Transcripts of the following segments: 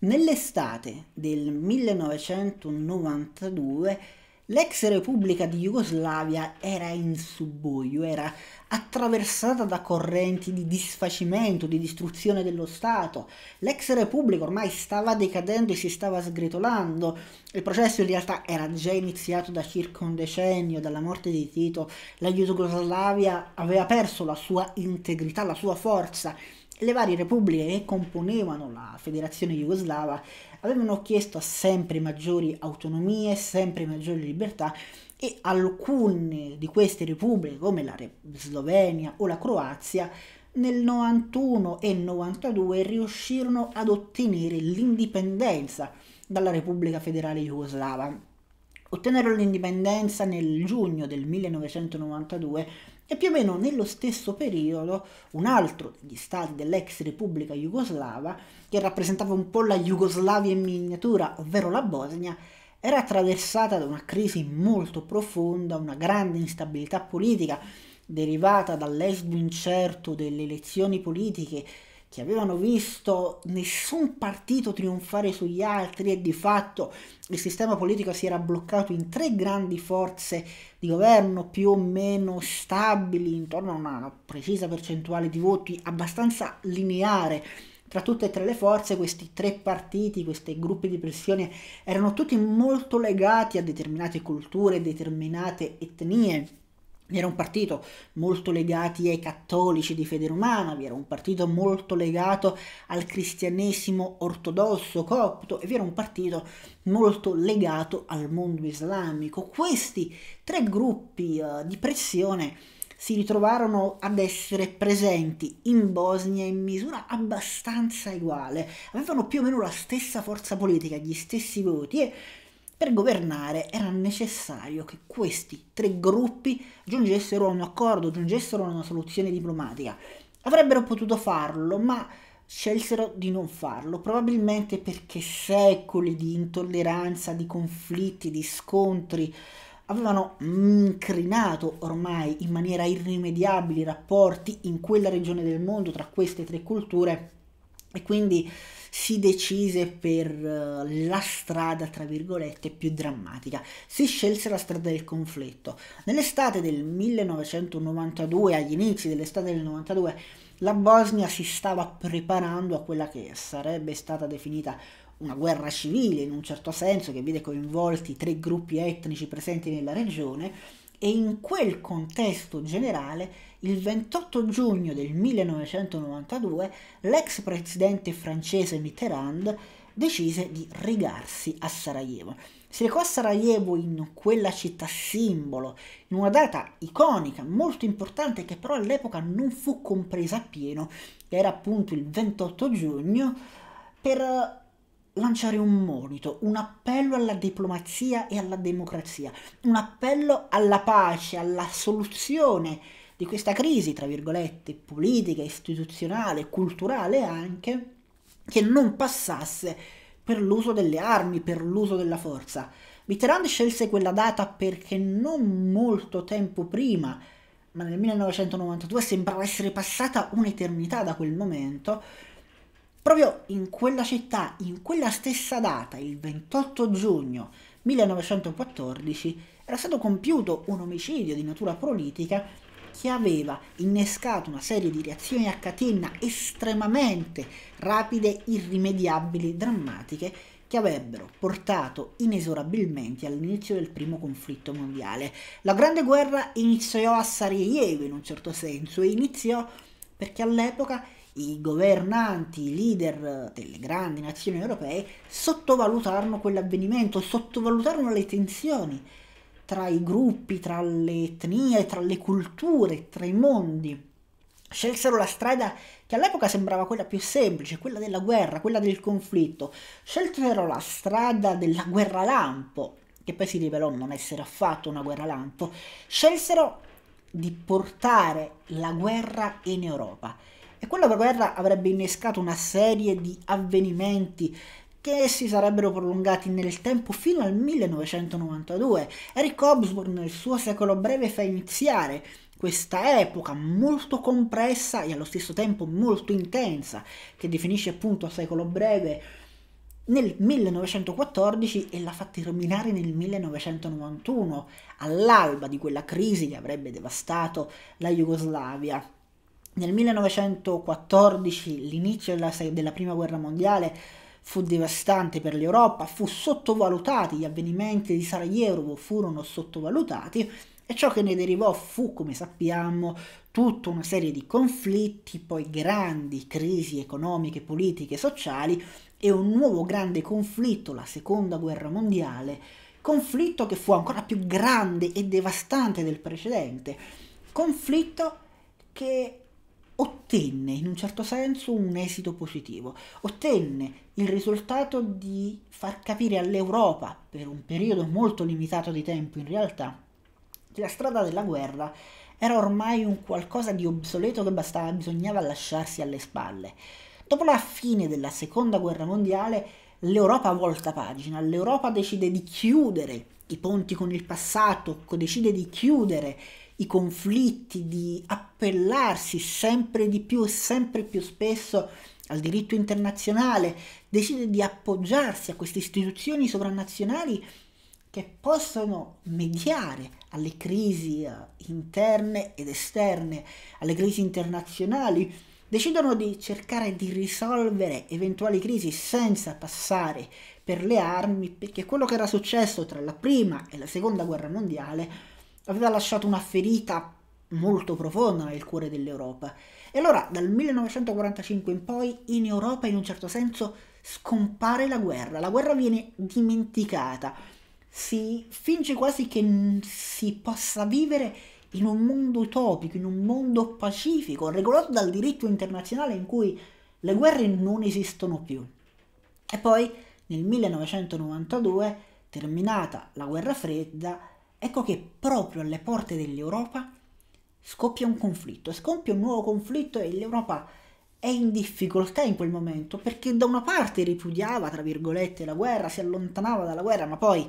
Nell'estate del 1992 l'ex Repubblica di Jugoslavia era in subbuglio, era attraversata da correnti di disfacimento, di distruzione dello Stato. L'ex Repubblica ormai stava decadendo e si stava sgretolando. Il processo in realtà era già iniziato da circa un decennio, dalla morte di Tito. La Jugoslavia aveva perso la sua integrità, la sua forza le varie repubbliche che componevano la federazione jugoslava avevano chiesto sempre maggiori autonomie, sempre maggiori libertà e alcune di queste repubbliche come la Slovenia o la Croazia nel 91 e 92 riuscirono ad ottenere l'indipendenza dalla Repubblica Federale Jugoslava. Ottennero l'indipendenza nel giugno del 1992 e più o meno nello stesso periodo un altro degli stati dell'ex Repubblica Jugoslava, che rappresentava un po' la Jugoslavia in miniatura, ovvero la Bosnia, era attraversata da una crisi molto profonda, una grande instabilità politica derivata dall'esito incerto delle elezioni politiche che avevano visto nessun partito trionfare sugli altri e di fatto il sistema politico si era bloccato in tre grandi forze di governo più o meno stabili intorno a una precisa percentuale di voti abbastanza lineare tra tutte e tre le forze, questi tre partiti, questi gruppi di pressione erano tutti molto legati a determinate culture, determinate etnie vi era un partito molto legato ai cattolici di fede romana, vi era un partito molto legato al cristianesimo ortodosso copto e vi era un partito molto legato al mondo islamico. Questi tre gruppi uh, di pressione si ritrovarono ad essere presenti in Bosnia in misura abbastanza uguale, avevano più o meno la stessa forza politica, gli stessi voti e per governare era necessario che questi tre gruppi giungessero a un accordo, giungessero a una soluzione diplomatica. Avrebbero potuto farlo, ma scelsero di non farlo, probabilmente perché secoli di intolleranza, di conflitti, di scontri avevano incrinato ormai in maniera irrimediabile i rapporti in quella regione del mondo tra queste tre culture e quindi si decise per eh, la strada, tra virgolette, più drammatica. Si scelse la strada del conflitto. Nell'estate del 1992, agli inizi dell'estate del 92, la Bosnia si stava preparando a quella che sarebbe stata definita una guerra civile in un certo senso che vide coinvolti tre gruppi etnici presenti nella regione e in quel contesto generale il 28 giugno del 1992 l'ex presidente francese Mitterrand decise di regarsi a Sarajevo. Si recò a Sarajevo in quella città simbolo, in una data iconica, molto importante, che però all'epoca non fu compresa appieno, che era appunto il 28 giugno, per lanciare un monito, un appello alla diplomazia e alla democrazia, un appello alla pace, alla soluzione di questa crisi, tra virgolette, politica, istituzionale, culturale anche, che non passasse per l'uso delle armi, per l'uso della forza. Mitterrand scelse quella data perché non molto tempo prima, ma nel 1992 sembrava essere passata un'eternità da quel momento, proprio in quella città, in quella stessa data, il 28 giugno 1914, era stato compiuto un omicidio di natura politica che aveva innescato una serie di reazioni a catena estremamente rapide, irrimediabili, drammatiche, che avrebbero portato inesorabilmente all'inizio del primo conflitto mondiale. La Grande Guerra iniziò a Sarajevo in un certo senso e iniziò perché all'epoca i governanti, i leader delle grandi nazioni europee sottovalutarono quell'avvenimento, sottovalutarono le tensioni tra i gruppi, tra le etnie, tra le culture, tra i mondi. Scelsero la strada che all'epoca sembrava quella più semplice, quella della guerra, quella del conflitto. Scelsero la strada della guerra lampo, che poi si rivelò non essere affatto una guerra lampo. Scelsero di portare la guerra in Europa. E quella guerra avrebbe innescato una serie di avvenimenti, che si sarebbero prolungati nel tempo fino al 1992. Eric Hobsbawm nel suo secolo breve fa iniziare questa epoca molto compressa e allo stesso tempo molto intensa, che definisce appunto secolo breve nel 1914 e la fa terminare nel 1991, all'alba di quella crisi che avrebbe devastato la Jugoslavia. Nel 1914, l'inizio della, della Prima Guerra Mondiale, fu devastante per l'Europa, fu sottovalutato, gli avvenimenti di Sarajevo furono sottovalutati e ciò che ne derivò fu, come sappiamo, tutta una serie di conflitti, poi grandi crisi economiche, politiche, sociali e un nuovo grande conflitto, la seconda guerra mondiale, conflitto che fu ancora più grande e devastante del precedente, conflitto che ottenne in un certo senso un esito positivo, ottenne il risultato di far capire all'Europa, per un periodo molto limitato di tempo in realtà, che la strada della guerra era ormai un qualcosa di obsoleto che bastava, bisognava lasciarsi alle spalle. Dopo la fine della seconda guerra mondiale, l'Europa volta pagina, l'Europa decide di chiudere i ponti con il passato, decide di chiudere i conflitti, di appellarsi sempre di più e sempre più spesso al diritto internazionale, decide di appoggiarsi a queste istituzioni sovranazionali che possono mediare alle crisi eh, interne ed esterne, alle crisi internazionali, decidono di cercare di risolvere eventuali crisi senza passare per le armi, perché quello che era successo tra la prima e la seconda guerra mondiale aveva lasciato una ferita molto profonda nel cuore dell'Europa. E allora dal 1945 in poi in Europa in un certo senso scompare la guerra, la guerra viene dimenticata, si finge quasi che si possa vivere in un mondo utopico, in un mondo pacifico, regolato dal diritto internazionale in cui le guerre non esistono più. E poi nel 1992, terminata la guerra fredda, Ecco che proprio alle porte dell'Europa scoppia un conflitto, scoppia un nuovo conflitto e l'Europa è in difficoltà in quel momento perché da una parte ripudiava, tra virgolette, la guerra, si allontanava dalla guerra, ma poi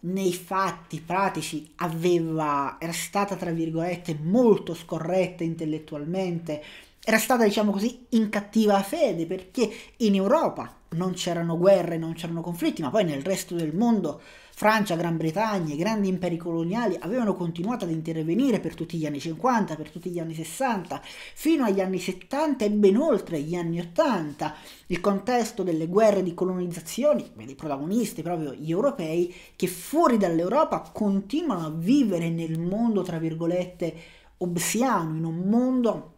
nei fatti pratici aveva, era stata, tra virgolette, molto scorretta intellettualmente, era stata, diciamo così, in cattiva fede perché in Europa non c'erano guerre, non c'erano conflitti, ma poi nel resto del mondo Francia, Gran Bretagna, i grandi imperi coloniali avevano continuato ad intervenire per tutti gli anni 50, per tutti gli anni 60, fino agli anni 70 e ben oltre gli anni 80. Il contesto delle guerre di colonizzazione, dei protagonisti proprio gli europei, che fuori dall'Europa continuano a vivere nel mondo, tra virgolette, obsiano, in un mondo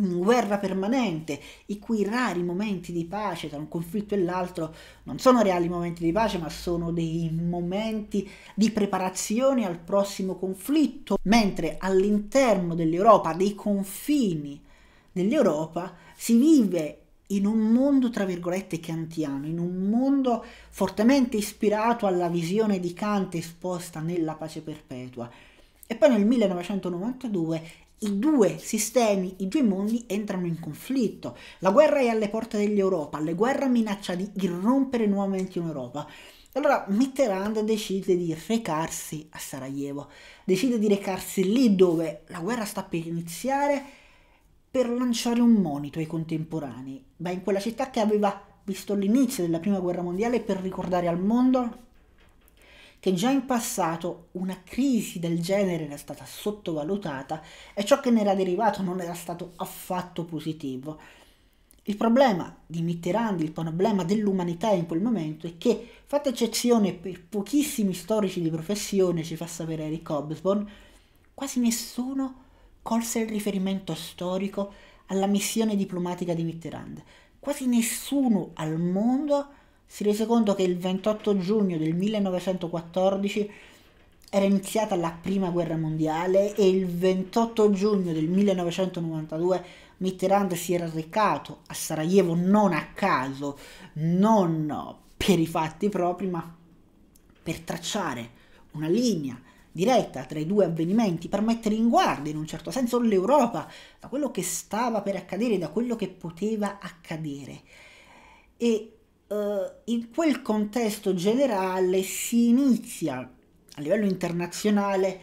guerra permanente, i cui rari momenti di pace tra un conflitto e l'altro non sono reali momenti di pace, ma sono dei momenti di preparazione al prossimo conflitto, mentre all'interno dell'Europa, dei confini dell'Europa, si vive in un mondo tra virgolette kantiano, in un mondo fortemente ispirato alla visione di Kant esposta nella pace perpetua. E poi nel 1992 i due sistemi, i due mondi entrano in conflitto. La guerra è alle porte dell'Europa, la guerra minaccia di irrompere nuovamente in Europa. Allora Mitterrand decide di recarsi a Sarajevo, decide di recarsi lì dove la guerra sta per iniziare per lanciare un monito ai contemporanei. ma in quella città che aveva visto l'inizio della prima guerra mondiale per ricordare al mondo che già in passato una crisi del genere era stata sottovalutata e ciò che ne era derivato non era stato affatto positivo. Il problema di Mitterrand, il problema dell'umanità in quel momento è che, fatta eccezione per pochissimi storici di professione, ci fa sapere Eric Hobsbawm, quasi nessuno colse il riferimento storico alla missione diplomatica di Mitterrand. Quasi nessuno al mondo si rese conto che il 28 giugno del 1914 era iniziata la prima guerra mondiale e il 28 giugno del 1992 Mitterrand si era recato a Sarajevo non a caso, non per i fatti propri, ma per tracciare una linea diretta tra i due avvenimenti, per mettere in guardia in un certo senso l'Europa da quello che stava per accadere, da quello che poteva accadere. E eh, in quel contesto generale si inizia a livello internazionale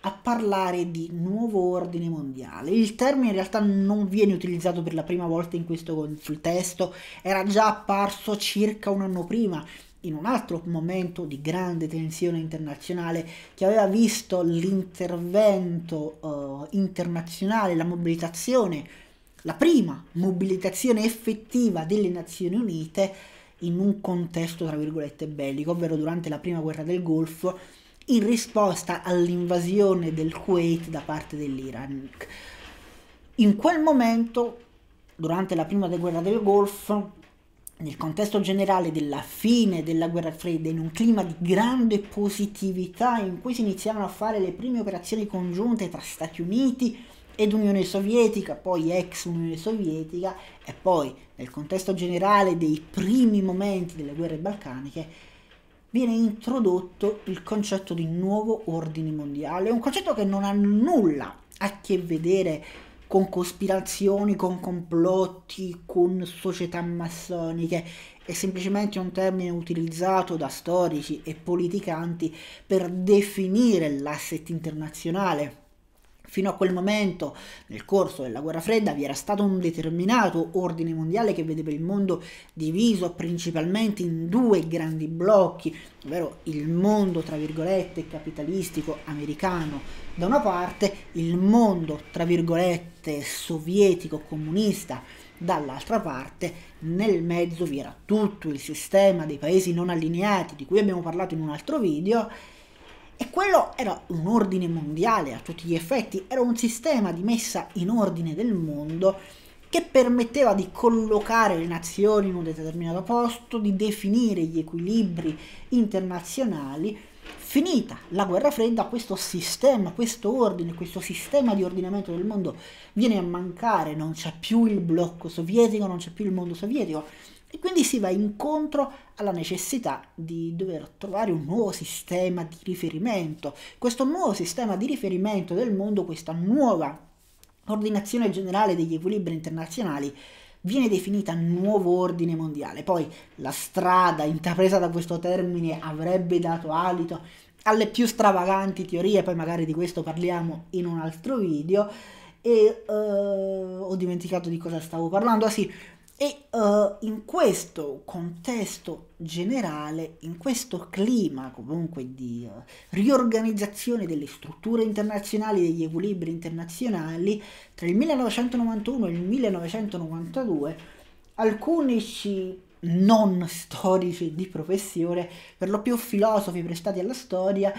a parlare di nuovo ordine mondiale. Il termine in realtà non viene utilizzato per la prima volta in questo contesto, era già apparso circa un anno prima in un altro momento di grande tensione internazionale che aveva visto l'intervento uh, internazionale, la mobilitazione la prima mobilitazione effettiva delle Nazioni Unite in un contesto, tra virgolette, bellico, ovvero durante la prima guerra del Golfo, in risposta all'invasione del Kuwait da parte dell'Iran. In quel momento, durante la prima guerra del Golfo, nel contesto generale della fine della guerra fredda, in un clima di grande positività in cui si iniziavano a fare le prime operazioni congiunte tra Stati Uniti ed Unione Sovietica, poi ex Unione Sovietica e poi nel contesto generale dei primi momenti delle guerre balcaniche viene introdotto il concetto di nuovo ordine mondiale, un concetto che non ha nulla a che vedere con cospirazioni, con complotti, con società massoniche, è semplicemente un termine utilizzato da storici e politicanti per definire l'asset internazionale Fino a quel momento, nel corso della guerra fredda, vi era stato un determinato ordine mondiale che vedeva il mondo diviso principalmente in due grandi blocchi, ovvero il mondo, tra virgolette, capitalistico americano da una parte, il mondo, tra virgolette, sovietico comunista dall'altra parte nel mezzo vi era tutto il sistema dei paesi non allineati di cui abbiamo parlato in un altro video e quello era un ordine mondiale a tutti gli effetti, era un sistema di messa in ordine del mondo che permetteva di collocare le nazioni in un determinato posto, di definire gli equilibri internazionali. Finita la guerra fredda, questo sistema, questo ordine, questo sistema di ordinamento del mondo viene a mancare, non c'è più il blocco sovietico, non c'è più il mondo sovietico, e quindi si va incontro alla necessità di dover trovare un nuovo sistema di riferimento. Questo nuovo sistema di riferimento del mondo, questa nuova ordinazione generale degli equilibri internazionali, viene definita nuovo ordine mondiale. Poi la strada intrapresa da questo termine avrebbe dato alito alle più stravaganti teorie, poi magari di questo parliamo in un altro video. E uh, ho dimenticato di cosa stavo parlando. Ah sì, e uh, in questo contesto generale, in questo clima comunque di uh, riorganizzazione delle strutture internazionali, degli equilibri internazionali, tra il 1991 e il 1992 alcuni non storici di professione, per lo più filosofi prestati alla storia,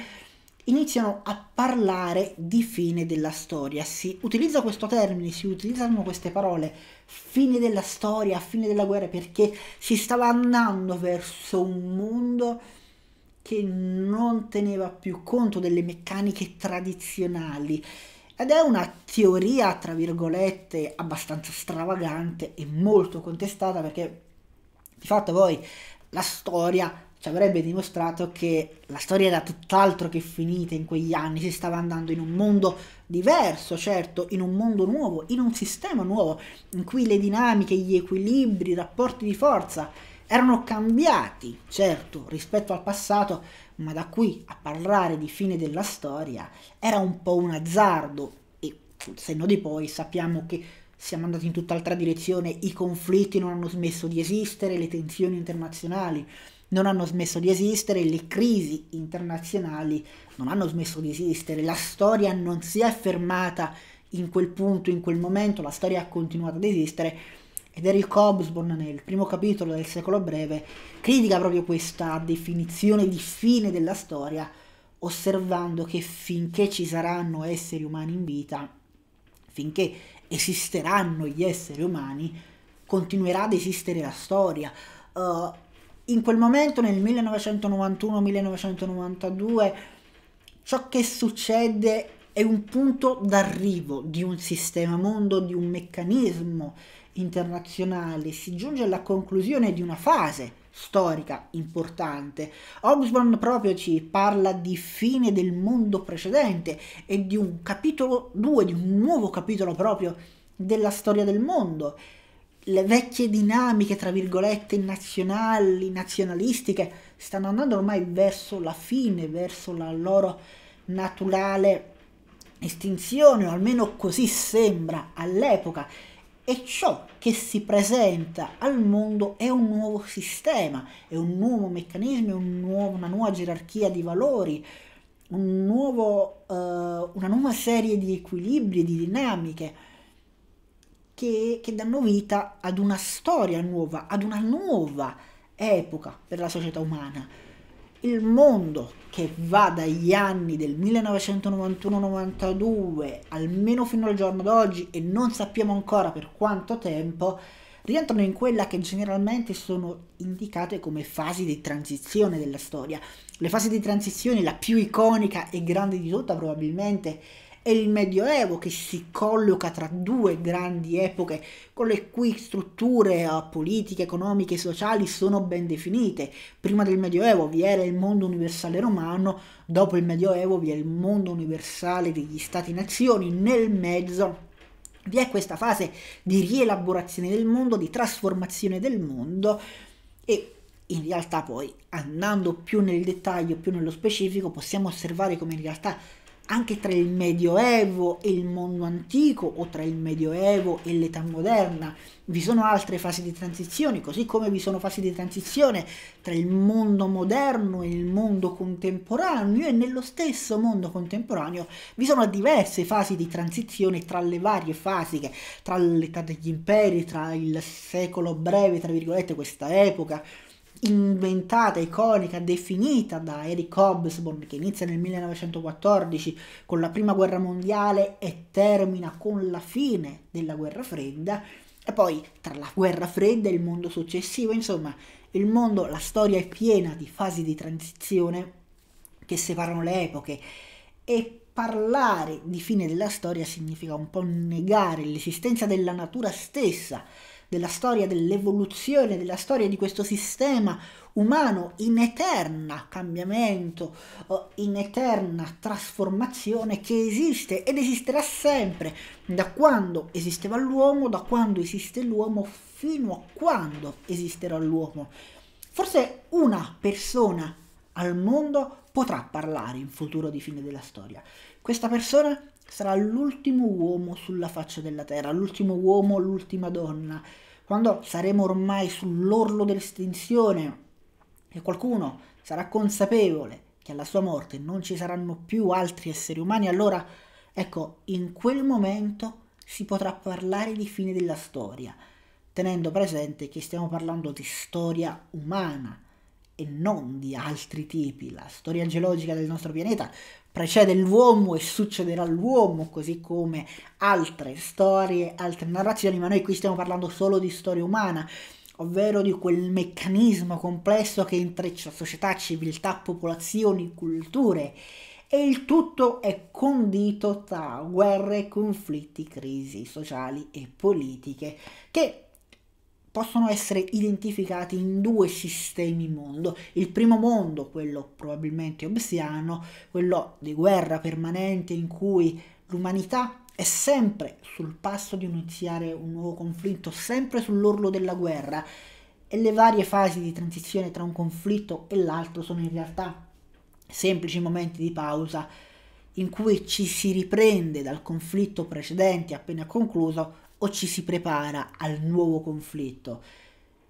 iniziano a parlare di fine della storia. Si utilizza questo termine, si utilizzano queste parole, fine della storia, fine della guerra, perché si stava andando verso un mondo che non teneva più conto delle meccaniche tradizionali. Ed è una teoria, tra virgolette, abbastanza stravagante e molto contestata perché di fatto poi la storia ci avrebbe dimostrato che la storia era tutt'altro che finita in quegli anni, si stava andando in un mondo diverso, certo, in un mondo nuovo, in un sistema nuovo, in cui le dinamiche, gli equilibri, i rapporti di forza erano cambiati, certo, rispetto al passato, ma da qui a parlare di fine della storia era un po' un azzardo e sul senno di poi sappiamo che siamo andati in tutt'altra direzione, i conflitti non hanno smesso di esistere, le tensioni internazionali non hanno smesso di esistere, le crisi internazionali non hanno smesso di esistere, la storia non si è fermata in quel punto, in quel momento, la storia ha continuato ad esistere ed Eric Hobsbawm nel primo capitolo del secolo breve critica proprio questa definizione di fine della storia osservando che finché ci saranno esseri umani in vita, finché esisteranno gli esseri umani, continuerà ad esistere la storia. Uh, in quel momento nel 1991-1992 ciò che succede è un punto d'arrivo di un sistema mondo, di un meccanismo internazionale, si giunge alla conclusione di una fase storica importante. Hobsbawm proprio ci parla di fine del mondo precedente e di un capitolo 2, di un nuovo capitolo proprio della storia del mondo le vecchie dinamiche, tra virgolette, nazionali, nazionalistiche, stanno andando ormai verso la fine, verso la loro naturale estinzione, o almeno così sembra all'epoca. E ciò che si presenta al mondo è un nuovo sistema, è un nuovo meccanismo, un nuovo, una nuova gerarchia di valori, un nuovo, eh, una nuova serie di equilibri, di dinamiche che, che danno vita ad una storia nuova, ad una nuova epoca per la società umana. Il mondo che va dagli anni del 1991-92 almeno fino al giorno d'oggi e non sappiamo ancora per quanto tempo, rientrano in quella che generalmente sono indicate come fasi di transizione della storia. Le fasi di transizione, la più iconica e grande di tutta probabilmente è il Medioevo che si colloca tra due grandi epoche con le cui strutture eh, politiche, economiche e sociali sono ben definite. Prima del Medioevo vi era il mondo universale romano, dopo il Medioevo vi è il mondo universale degli Stati-nazioni, nel mezzo vi è questa fase di rielaborazione del mondo, di trasformazione del mondo e in realtà poi andando più nel dettaglio, più nello specifico, possiamo osservare come in realtà anche tra il Medioevo e il mondo antico o tra il Medioevo e l'età moderna. Vi sono altre fasi di transizione, così come vi sono fasi di transizione tra il mondo moderno e il mondo contemporaneo e nello stesso mondo contemporaneo vi sono diverse fasi di transizione tra le varie fasi, che, tra l'età degli imperi, tra il secolo breve, tra virgolette, questa epoca, inventata, iconica, definita da Eric Hobsbawm che inizia nel 1914 con la prima guerra mondiale e termina con la fine della guerra fredda e poi tra la guerra fredda e il mondo successivo, insomma, il mondo, la storia è piena di fasi di transizione che separano le epoche e parlare di fine della storia significa un po' negare l'esistenza della natura stessa della storia dell'evoluzione, della storia di questo sistema umano in eterna cambiamento, in eterna trasformazione che esiste ed esisterà sempre, da quando esisteva l'uomo, da quando esiste l'uomo, fino a quando esisterà l'uomo. Forse una persona al mondo potrà parlare in futuro di fine della storia. Questa persona sarà l'ultimo uomo sulla faccia della terra, l'ultimo uomo, l'ultima donna. Quando saremo ormai sull'orlo dell'estinzione e qualcuno sarà consapevole che alla sua morte non ci saranno più altri esseri umani, allora ecco, in quel momento si potrà parlare di fine della storia, tenendo presente che stiamo parlando di storia umana e non di altri tipi. La storia geologica del nostro pianeta precede l'uomo e succederà all'uomo, così come altre storie, altre narrazioni, ma noi qui stiamo parlando solo di storia umana, ovvero di quel meccanismo complesso che intreccia società, civiltà, popolazioni, culture. E il tutto è condito tra guerre, conflitti, crisi sociali e politiche, che possono essere identificati in due sistemi mondo. Il primo mondo, quello probabilmente obsiano, quello di guerra permanente in cui l'umanità è sempre sul passo di iniziare un nuovo conflitto, sempre sull'orlo della guerra e le varie fasi di transizione tra un conflitto e l'altro sono in realtà semplici momenti di pausa in cui ci si riprende dal conflitto precedente appena concluso o ci si prepara al nuovo conflitto?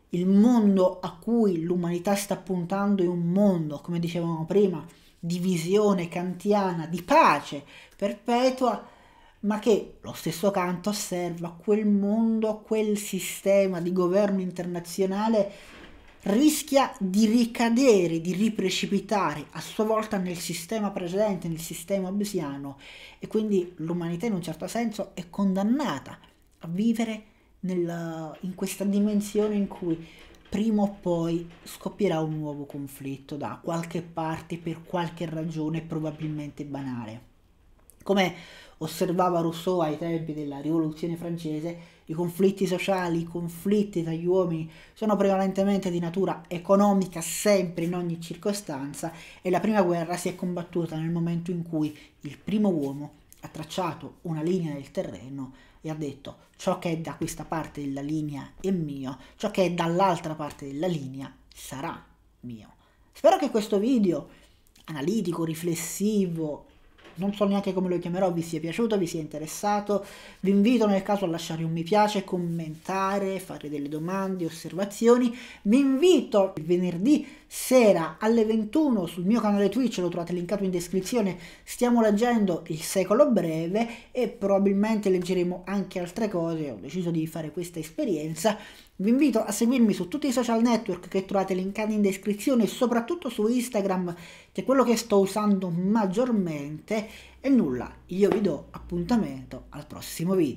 Il mondo a cui l'umanità sta puntando è un mondo, come dicevamo prima, di visione kantiana, di pace perpetua, ma che lo stesso Kant osserva quel mondo, quel sistema di governo internazionale rischia di ricadere, di riprecipitare a sua volta nel sistema precedente, nel sistema obesiano e quindi l'umanità in un certo senso è condannata vivere nella, in questa dimensione in cui prima o poi scoppierà un nuovo conflitto da qualche parte per qualche ragione probabilmente banale. Come osservava Rousseau ai tempi della rivoluzione francese, i conflitti sociali, i conflitti tra gli uomini sono prevalentemente di natura economica sempre in ogni circostanza e la prima guerra si è combattuta nel momento in cui il primo uomo ha tracciato una linea del terreno e ha detto ciò che è da questa parte della linea è mio, ciò che è dall'altra parte della linea sarà mio. Spero che questo video analitico, riflessivo, non so neanche come lo chiamerò, vi sia piaciuto, vi sia interessato, vi invito nel caso a lasciare un mi piace, commentare, fare delle domande, osservazioni, vi invito il venerdì sera alle 21 sul mio canale Twitch, lo trovate linkato in descrizione, stiamo leggendo Il secolo breve e probabilmente leggeremo anche altre cose, ho deciso di fare questa esperienza vi invito a seguirmi su tutti i social network che trovate linkati in descrizione e soprattutto su Instagram che è quello che sto usando maggiormente e nulla, io vi do appuntamento al prossimo video.